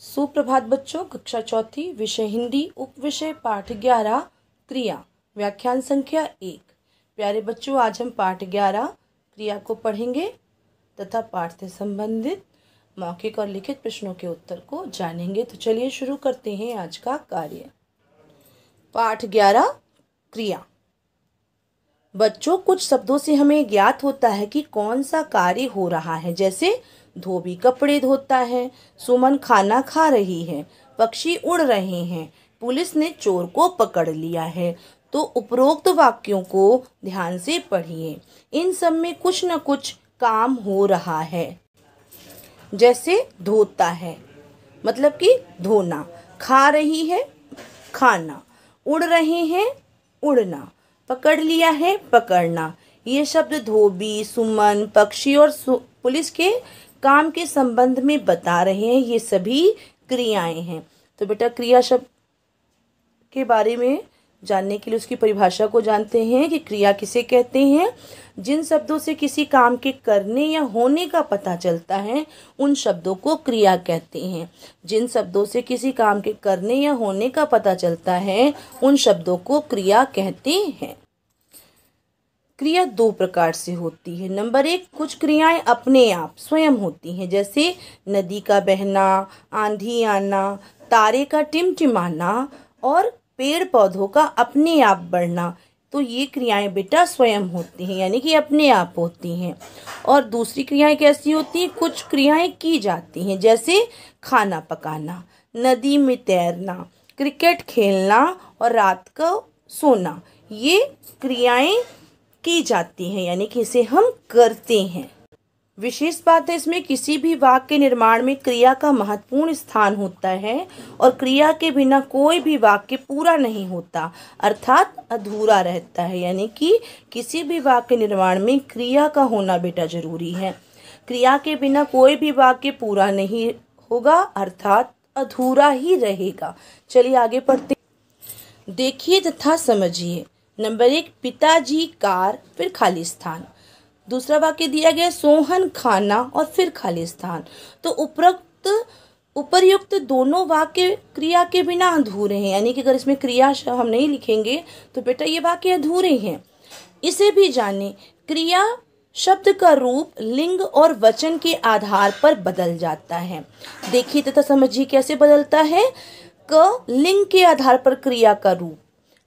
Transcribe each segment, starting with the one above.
सुप्रभात बच्चों कक्षा चौथी विषय हिंदी उप विषय पाठ ग्यारह क्रिया व्याख्यान संख्या एक प्यारे बच्चों आज हम पाठ ग्यारह क्रिया को पढ़ेंगे तथा पाठ से संबंधित मौखिक और लिखित प्रश्नों के उत्तर को जानेंगे तो चलिए शुरू करते हैं आज का कार्य पाठ ग्यारह क्रिया बच्चों कुछ शब्दों से हमें ज्ञात होता है कि कौन सा कार्य हो रहा है जैसे धोबी कपड़े धोता है सुमन खाना खा रही है पक्षी उड़ रहे हैं पुलिस ने चोर को पकड़ लिया है तो उपरोक्त वाक्यों को ध्यान से पढ़िए इन सब में कुछ न कुछ काम हो रहा है जैसे धोता है मतलब कि धोना खा रही है खाना उड़ रहे हैं उड़ना पकड़ लिया है पकड़ना ये शब्द धोबी सुमन पक्षी और सु, पुलिस के काम के संबंध में बता रहे हैं ये सभी क्रियाएं हैं तो बेटा क्रिया शब्द के बारे में जानने के लिए उसकी परिभाषा को जानते हैं कि क्रिया किसे कहते हैं जिन शब्दों से किसी काम के करने या होने का पता चलता है उन शब्दों को क्रिया कहते हैं जिन शब्दों से किसी काम के करने या होने का पता चलता है उन शब्दों को क्रिया कहते हैं क्रिया दो प्रकार से होती है नंबर एक कुछ क्रियाएं अपने आप स्वयं होती हैं जैसे नदी का बहना आंधी आना तारे का टिमटिमाना और पेड़ पौधों का अपने आप बढ़ना तो ये क्रियाएं बेटा स्वयं होती हैं यानी कि अपने आप होती हैं और दूसरी क्रियाएं कैसी होती हैं कुछ क्रियाएं की जाती हैं जैसे खाना पकाना नदी में तैरना क्रिकेट खेलना और रात को सोना ये क्रियाएं की जाती है यानी कि इसे हम करते हैं विशेष बात है इसमें किसी भी वाक्य निर्माण में क्रिया का महत्वपूर्ण स्थान होता है और क्रिया के बिना कोई भी वाक्य पूरा नहीं होता अर्थात अधूरा रहता है यानी कि किसी भी वाक्य निर्माण में क्रिया का होना बेटा जरूरी है क्रिया के बिना कोई भी वाक्य पूरा नहीं होगा अर्थात अधूरा ही रहेगा चलिए आगे पढ़ते देखिए तथा समझिए नंबर एक पिताजी कार फिर स्थान दूसरा वाक्य दिया गया सोहन खाना और फिर स्थान तो उपरोक्त उपर्युक्त दोनों वाक्य क्रिया के बिना अधूरे हैं यानी कि अगर इसमें क्रिया हम नहीं लिखेंगे तो बेटा ये वाक्य अधूरे हैं इसे भी जाने क्रिया शब्द का रूप लिंग और वचन के आधार पर बदल जाता है देखिए तथा समझिए कैसे बदलता है क लिंग के आधार पर क्रिया का रूप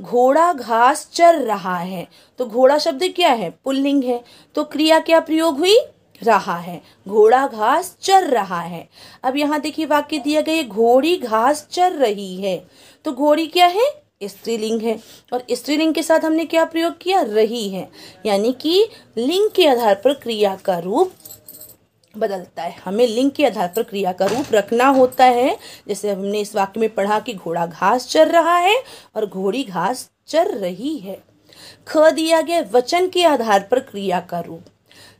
घोड़ा घास चर रहा है तो घोड़ा शब्द क्या है पुल्लिंग है तो क्रिया क्या प्रयोग हुई रहा है घोड़ा घास चर रहा है अब यहाँ देखिए वाक्य दिया गया घोड़ी घास चर रही है तो घोड़ी क्या है स्त्रीलिंग है और स्त्रीलिंग के साथ हमने क्या प्रयोग किया रही है यानी कि लिंग के आधार पर क्रिया का रूप बदलता है हमें लिंग के आधार पर क्रिया का रूप रखना होता है जैसे हमने इस वाक्य में पढ़ा कि घोड़ा घास चर रहा है और घोड़ी घास चर रही है ख दिया गया वचन के आधार पर क्रिया का रूप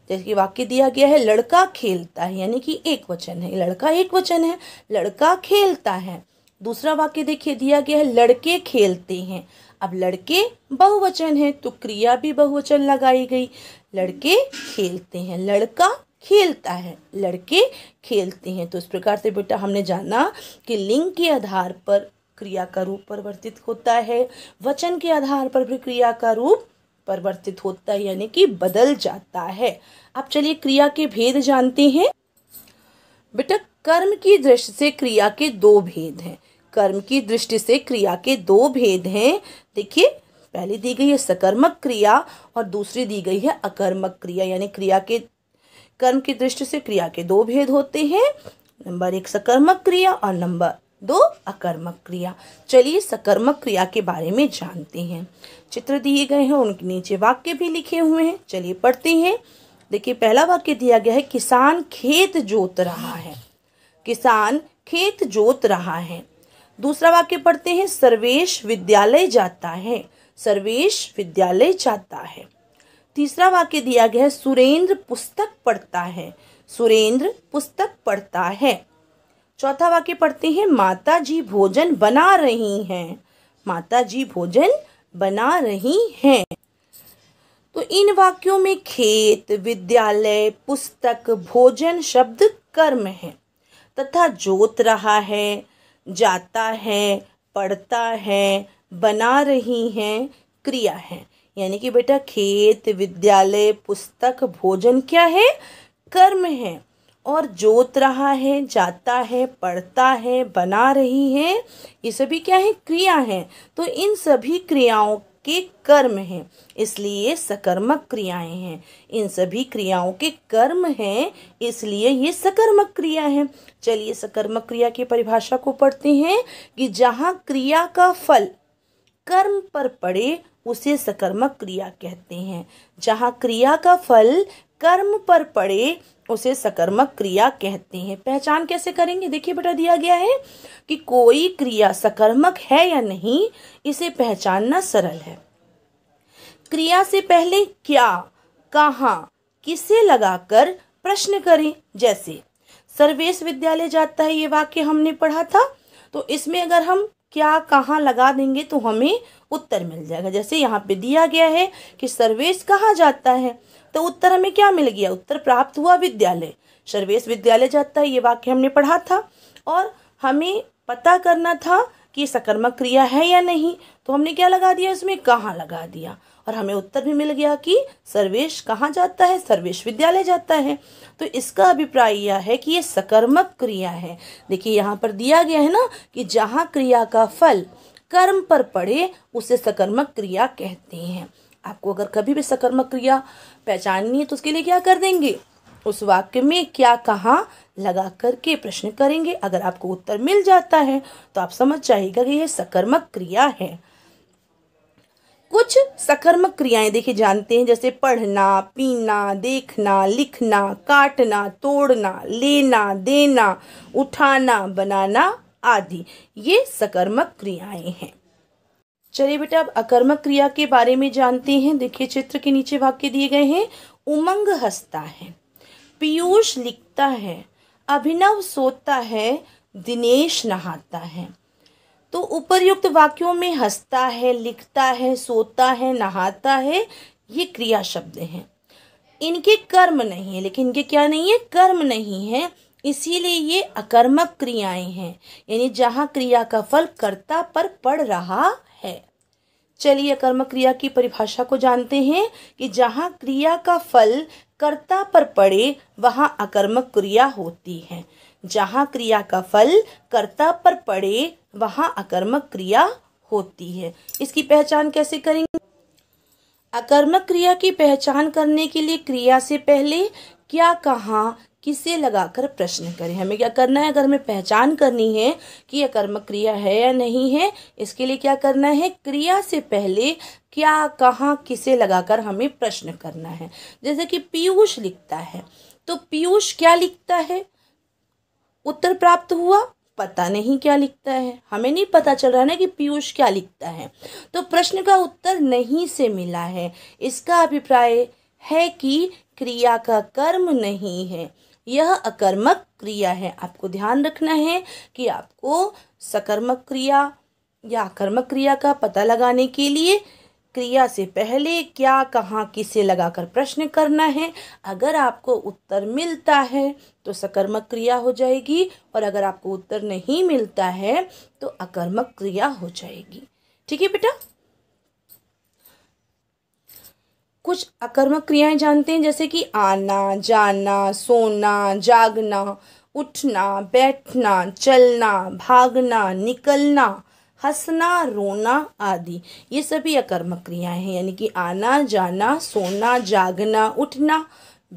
जैसे कि वाक्य दिया गया है लड़का खेलता है यानी कि एक वचन है लड़का एक वचन है लड़का खेलता है दूसरा वाक्य देखिए दिया गया है लड़के खेलते हैं अब लड़के बहुवचन है तो क्रिया भी बहुवचन लगाई गई लड़के खेलते हैं लड़का खेलता है लड़के खेलते हैं तो इस प्रकार से बेटा हमने जाना कि लिंग के आधार पर क्रिया का रूप परिवर्तित होता है वचन के आधार पर भी क्रिया का रूप परिवर्तित होता है यानी कि बदल जाता है अब चलिए क्रिया के भेद जानते हैं बेटा कर्म की दृष्टि से क्रिया के दो भेद हैं कर्म की दृष्टि से क्रिया के दो भेद हैं देखिए पहली दी गई है सकर्मक क्रिया और दूसरी दी गई है अकर्मक क्रिया यानी क्रिया के कर्म की दृष्टि से क्रिया के दो भेद होते हैं नंबर एक सकर्मक क्रिया और नंबर दो अकर्मक क्रिया चलिए सकर्मक क्रिया के बारे में जानते हैं चित्र दिए गए हैं उनके नीचे वाक्य भी लिखे हुए हैं चलिए पढ़ते हैं देखिए पहला वाक्य दिया गया है किसान खेत जोत रहा है किसान खेत जोत रहा है दूसरा वाक्य पढ़ते हैं सर्वेश विद्यालय जाता है सर्वेश विद्यालय जाता है तीसरा वाक्य दिया गया है सुरेंद्र पुस्तक पढ़ता है सुरेंद्र पुस्तक पढ़ता है चौथा वाक्य पढ़ते हैं माता जी भोजन बना रही हैं माता जी भोजन बना रही हैं तो इन वाक्यों में खेत विद्यालय पुस्तक भोजन शब्द कर्म है तथा जोत रहा है जाता है पढ़ता है बना रही हैं क्रिया है यानी कि बेटा खेत विद्यालय पुस्तक भोजन क्या है कर्म है और जोत रहा है जाता है पढ़ता है बना रही है ये सभी क्या है क्रिया है तो इन सभी क्रियाओं के कर्म हैं इसलिए सकर्मक क्रियाएं हैं इन सभी क्रियाओं के कर्म हैं इसलिए ये सकर्मक क्रिया है चलिए सकर्मक क्रिया की परिभाषा को पढ़ते हैं कि जहाँ क्रिया का फल कर्म पर पड़े उसे सकर्मक क्रिया कहते हैं जहाँ क्रिया का फल कर्म पर पड़े उसे सकर्मक क्रिया कहते हैं पहचान कैसे करेंगे देखिए बेटा दिया गया है कि कोई क्रिया सकर्मक है या नहीं इसे पहचानना सरल है क्रिया से पहले क्या कहा किसे लगाकर प्रश्न करें जैसे सर्वेश विद्यालय जाता है ये वाक्य हमने पढ़ा था तो इसमें अगर हम क्या कहाँ लगा देंगे तो हमें उत्तर मिल जाएगा जैसे यहाँ पे दिया गया है कि सर्वेश कहाँ जाता है तो उत्तर हमें क्या मिल गया उत्तर प्राप्त हुआ विद्यालय सर्वेश विद्यालय जाता है ये वाक्य हमने पढ़ा था और हमें पता करना था कि सकर्मक क्रिया है या नहीं तो हमने क्या लगा दिया इसमें कहाँ लगा दिया और हमें उत्तर भी मिल गया कि सर्वेश कहाँ जाता है सर्वेश विद्यालय जाता है तो इसका अभिप्राय यह है कि ये सकर्मक क्रिया है देखिए यहाँ पर दिया गया है ना कि जहाँ क्रिया का फल कर्म पर पड़े उसे सकर्मक क्रिया कहते हैं आपको अगर कभी भी सकर्मक क्रिया पहचाननी है तो उसके लिए क्या कर देंगे उस वाक्य में क्या कहा लगा करके प्रश्न करेंगे अगर आपको उत्तर मिल जाता है तो आप समझ जाएगा कि यह सकर्मक क्रिया है कुछ सकर्मक क्रियाएं देखे जानते हैं जैसे पढ़ना पीना देखना लिखना काटना तोड़ना लेना देना उठाना बनाना आदि ये सकर्मक क्रियाएं हैं चलिए बेटा अब अकर्मक क्रिया के बारे में जानते हैं देखिए चित्र के नीचे वाक्य दिए गए हैं उमंग हंसता है पीयूष लिखता है अभिनव सोता है दिनेश नहाता है तो उपरयुक्त वाक्यों में हंसता है लिखता है सोता है नहाता है ये क्रिया शब्द हैं इनके कर्म नहीं है लेकिन इनके क्या नहीं है कर्म नहीं है इसीलिए ये अकर्मक क्रियाएं हैं यानी जहाँ क्रिया का फल कर्ता पर पड़ रहा है चलिए अकर्मक क्रिया की परिभाषा को जानते हैं कि जहाँ क्रिया का फल कर्ता पर पड़े वहाँ अकर्मक क्रिया होती है जहाँ क्रिया का फल कर्ता पर पड़े वहाँ अकर्मक क्रिया होती है इसकी पहचान कैसे करेंगे अकर्मक क्रिया की पहचान करने के लिए क्रिया से पहले क्या कहा किसे लगाकर प्रश्न करें हमें क्या करना है अगर हमें पहचान करनी है कि यह कर्म क्रिया है या नहीं है इसके लिए क्या करना है क्रिया से पहले क्या कहाँ किसे लगाकर हमें प्रश्न करना है जैसे कि पीयूष लिखता है तो पीयूष क्या लिखता है उत्तर प्राप्त हुआ पता नहीं क्या लिखता है हमें नहीं पता चल रहा ना कि पीयूष क्या लिखता है तो प्रश्न का उत्तर नहीं से मिला है इसका अभिप्राय है कि क्रिया का कर्म नहीं है यह अकर्मक क्रिया है आपको ध्यान रखना है कि आपको सकर्मक क्रिया या अकर्मक क्रिया का पता लगाने के लिए क्रिया से पहले क्या कहाँ किसे लगाकर प्रश्न करना है अगर आपको उत्तर मिलता है तो सकर्मक क्रिया हो जाएगी और अगर आपको उत्तर नहीं मिलता है तो अकर्मक क्रिया हो जाएगी ठीक है बेटा कुछ अकर्मक क्रियाएं जानते हैं जैसे कि आना जाना सोना जागना उठना बैठना चलना भागना निकलना हंसना रोना आदि ये सभी अकर्म क्रियाएं हैं यानी कि आना जाना सोना जागना उठना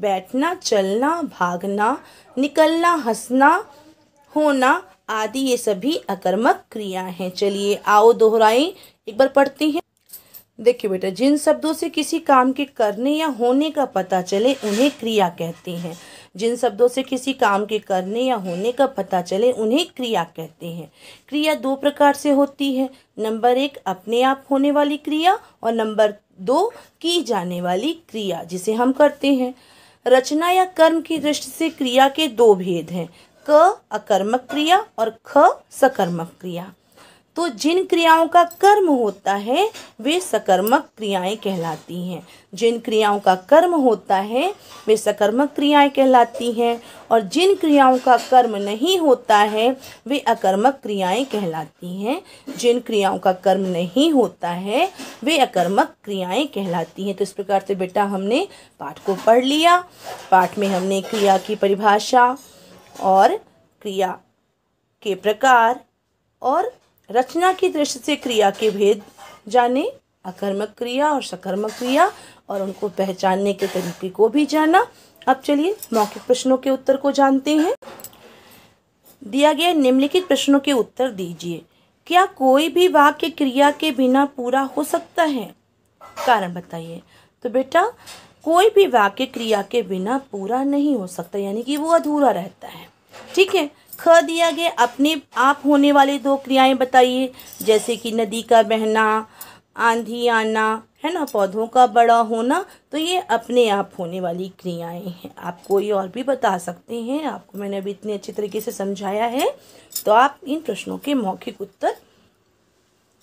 बैठना चलना भागना निकलना हंसना होना आदि ये सभी अकर्मक क्रिया हैं चलिए आओ दोहराएं एक बार पढ़ती हैं देखिए बेटा जिन शब्दों से किसी काम के करने या होने का पता चले उन्हें क्रिया कहते हैं जिन शब्दों से किसी काम के करने या होने का पता चले उन्हें क्रिया कहते हैं क्रिया दो प्रकार से होती है नंबर एक अपने आप होने वाली क्रिया और नंबर दो की जाने वाली क्रिया जिसे हम करते हैं रचना या कर्म की दृष्टि से क्रिया के दो भेद हैं क अकर्मक क्रिया और ख सकर्मक क्रिया तो जिन क्रियाओं का कर्म होता है वे सकर्मक क्रियाएं कहलाती हैं जिन क्रियाओं का कर्म होता है वे सकर्मक क्रियाएं कहलाती हैं और जिन क्रियाओं का कर्म नहीं होता है वे अकर्मक क्रियाएं कहलाती हैं जिन क्रियाओं का कर्म नहीं होता है वे अकर्मक क्रियाएं कहलाती हैं तो इस प्रकार से बेटा हमने पाठ को पढ़ लिया पाठ में हमने क्रिया की परिभाषा और क्रिया के प्रकार और रचना की दृष्टि से क्रिया के भेद जाने अकर्मक क्रिया और सकर्मक क्रिया और उनको पहचानने के तरीके को भी जाना अब चलिए मौखिक प्रश्नों के उत्तर को जानते हैं दिया गया निम्नलिखित प्रश्नों के उत्तर दीजिए क्या कोई भी वाक्य क्रिया के बिना पूरा हो सकता है कारण बताइए तो बेटा कोई भी वाक्य क्रिया के बिना पूरा नहीं हो सकता यानी कि वो अधूरा रहता है ठीक है ख दिया गया अपने आप होने वाले दो क्रियाएं बताइए जैसे कि नदी का बहना आंधी आना है ना पौधों का बड़ा होना तो ये अपने आप होने वाली क्रियाएं हैं आप कोई और भी बता सकते हैं आपको मैंने अभी इतने अच्छे तरीके से समझाया है तो आप इन प्रश्नों के मौखिक उत्तर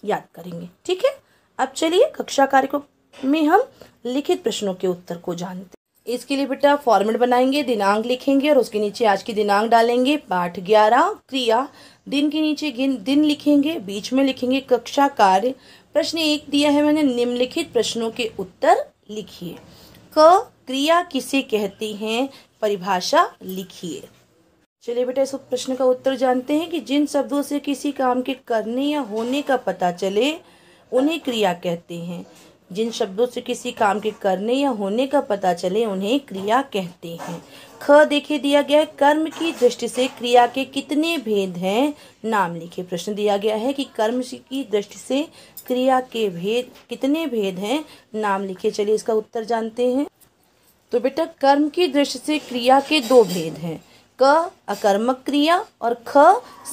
याद करेंगे ठीक है अब चलिए कक्षा कार्य को में हम लिखित प्रश्नों के उत्तर को जानते इसके लिए बेटा फॉर्मेट बनाएंगे दिनांक लिखेंगे और उसके नीचे आज की दिनांक डालेंगे पाठ ग्यारह क्रिया दिन के नीचे दिन लिखेंगे बीच में लिखेंगे कक्षा कार्य प्रश्न एक दिया है मैंने निम्नलिखित प्रश्नों के उत्तर लिखिए क क्रिया किसे कहते हैं परिभाषा लिखिए चलिए बेटा इस प्रश्न का उत्तर जानते हैं कि जिन शब्दों से किसी काम के करने या होने का पता चले उन्हें क्रिया कहते हैं जिन शब्दों से किसी काम के करने या होने का पता चले उन्हें क्रिया कहते हैं ख देखे दिया गया है कर्म की दृष्टि से क्रिया के कितने भेद हैं नाम लिखे प्रश्न दिया गया है कि कर्म की दृष्टि से क्रिया के भेद कितने भेद हैं नाम लिखे चलिए इसका उत्तर जानते हैं तो बेटा कर्म की दृष्टि से क्रिया के दो भेद हैं क अकर्मक क्रिया और ख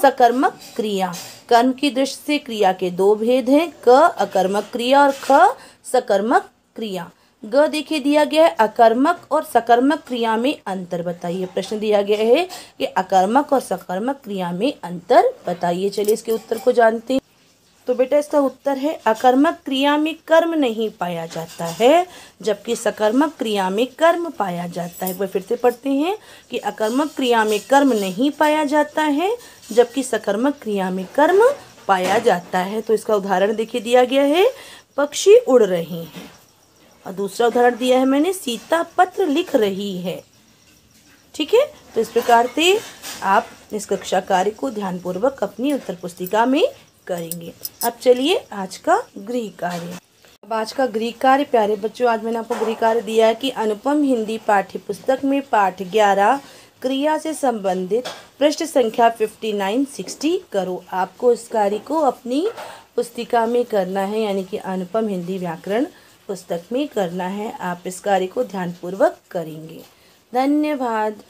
सकर्मक क्रिया कर्म की दृष्टि से क्रिया के दो भेद हैं क अकर्मक क्रिया और ख सकर्मक क्रिया ग देखिए दिया गया है अकर्मक और सकर्मक क्रिया में अंतर बताइए प्रश्न दिया गया है कि अकर्मक और सकर्मक क्रिया में अंतर बताइए चलिए इसके उत्तर को जानते हैं तो बेटा इसका उत्तर है अकर्मक क्रिया में कर्म नहीं पाया जाता है जबकि सकर्मक क्रिया में कर्म पाया जाता है वह फिर से पढ़ते हैं कि अकर्मक क्रिया में कर्म नहीं पाया जाता है जबकि सकर्मक क्रिया में कर्म पाया जाता है तो इसका उदाहरण देखिए दिया गया है पक्षी उड़ रहे हैं और दूसरा उदाहरण दिया है मैंने सीता पत्र लिख रही है ठीक है तो इस प्रकार से आप इस कक्षा कार्य को ध्यानपूर्वक अपनी उत्तर पुस्तिका में करेंगे अब चलिए आज का गृह कार्य अब आज का गृह कार्य प्यारे बच्चों आज मैंने आपको गृह कार्य दिया है कि अनुपम हिंदी पाठ्य पुस्तक में पाठ ग्यारह क्रिया से संबंधित पृष्ठ संख्या 5960 करो आपको इस कार्य को अपनी पुस्तिका में करना है यानी कि अनुपम हिंदी व्याकरण पुस्तक में करना है आप इस कार्य को ध्यानपूर्वक करेंगे धन्यवाद